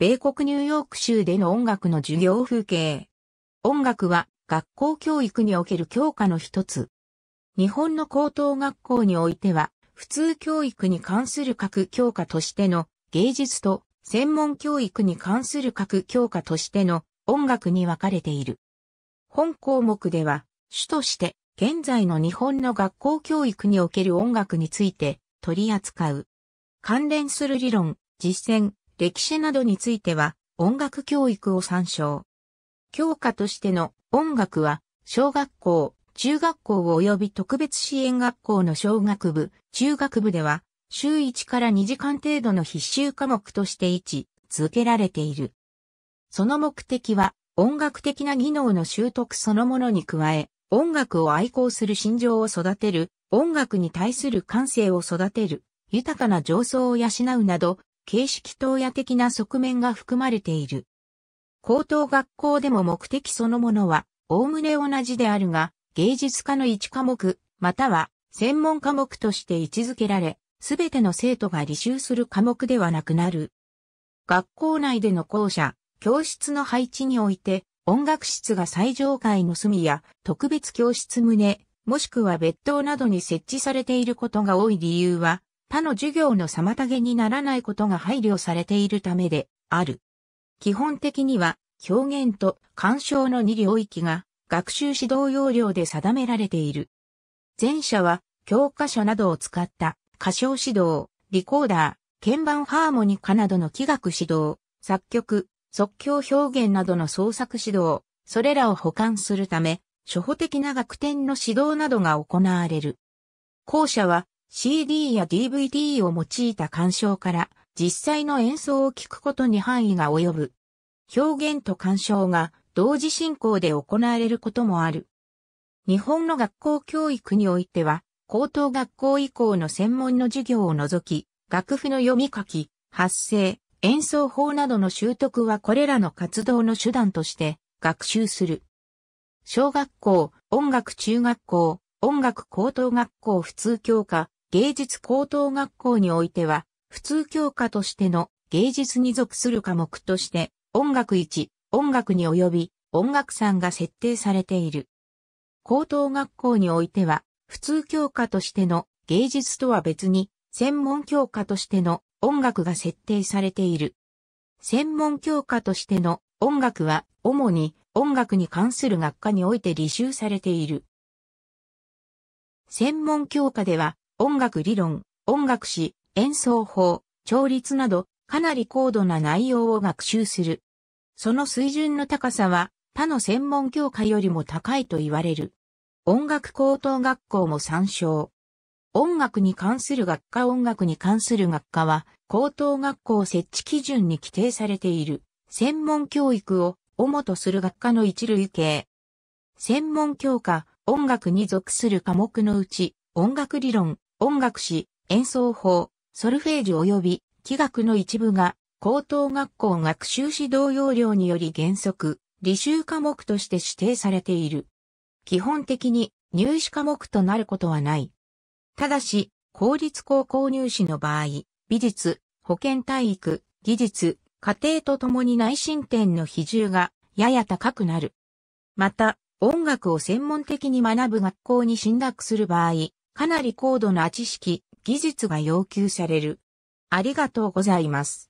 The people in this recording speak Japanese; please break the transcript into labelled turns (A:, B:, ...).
A: 米国ニューヨーク州での音楽の授業風景。音楽は学校教育における教科の一つ。日本の高等学校においては、普通教育に関する各教科としての芸術と専門教育に関する各教科としての音楽に分かれている。本項目では、主として現在の日本の学校教育における音楽について取り扱う。関連する理論、実践、歴史などについては音楽教育を参照。教科としての音楽は小学校、中学校及び特別支援学校の小学部、中学部では週1から2時間程度の必修科目として位置づけられている。その目的は音楽的な技能の習得そのものに加え、音楽を愛好する心情を育てる、音楽に対する感性を育てる、豊かな情操を養うなど、形式投野的な側面が含まれている。高等学校でも目的そのものは、おおむね同じであるが、芸術科の一科目、または専門科目として位置づけられ、すべての生徒が履修する科目ではなくなる。学校内での校舎、教室の配置において、音楽室が最上階の隅や特別教室棟、もしくは別棟などに設置されていることが多い理由は、他の授業の妨げにならないことが配慮されているためである。基本的には表現と鑑賞の2領域が学習指導要領で定められている。前者は教科書などを使った歌唱指導、リコーダー、鍵盤ハーモニカなどの器楽指導、作曲、即興表現などの創作指導、それらを補完するため、初歩的な楽天の指導などが行われる。後者は CD や DVD を用いた鑑賞から実際の演奏を聴くことに範囲が及ぶ。表現と鑑賞が同時進行で行われることもある。日本の学校教育においては、高等学校以降の専門の授業を除き、楽譜の読み書き、発声、演奏法などの習得はこれらの活動の手段として学習する。小学校、音楽中学校、音楽高等学校普通教科、芸術高等学校においては、普通教科としての芸術に属する科目として、音楽1、音楽に及び、音楽3が設定されている。高等学校においては、普通教科としての芸術とは別に、専門教科としての音楽が設定されている。専門教科としての音楽は、主に音楽に関する学科において履修されている。専門教科では、音楽理論、音楽史、演奏法、調律など、かなり高度な内容を学習する。その水準の高さは、他の専門教科よりも高いと言われる。音楽高等学校も参照。音楽に関する学科音楽に関する学科は、高等学校設置基準に規定されている、専門教育を主とする学科の一類型。専門教科、音楽に属する科目のうち、音楽理論、音楽史、演奏法、ソルフェージュ及び、器楽の一部が、高等学校学習指導要領により原則、履修科目として指定されている。基本的に入試科目となることはない。ただし、公立高校入試の場合、美術、保健体育、技術、家庭とともに内申点の比重がやや高くなる。また、音楽を専門的に学ぶ学校に進学する場合、かなり高度な知識、技術が要求される。ありがとうございます。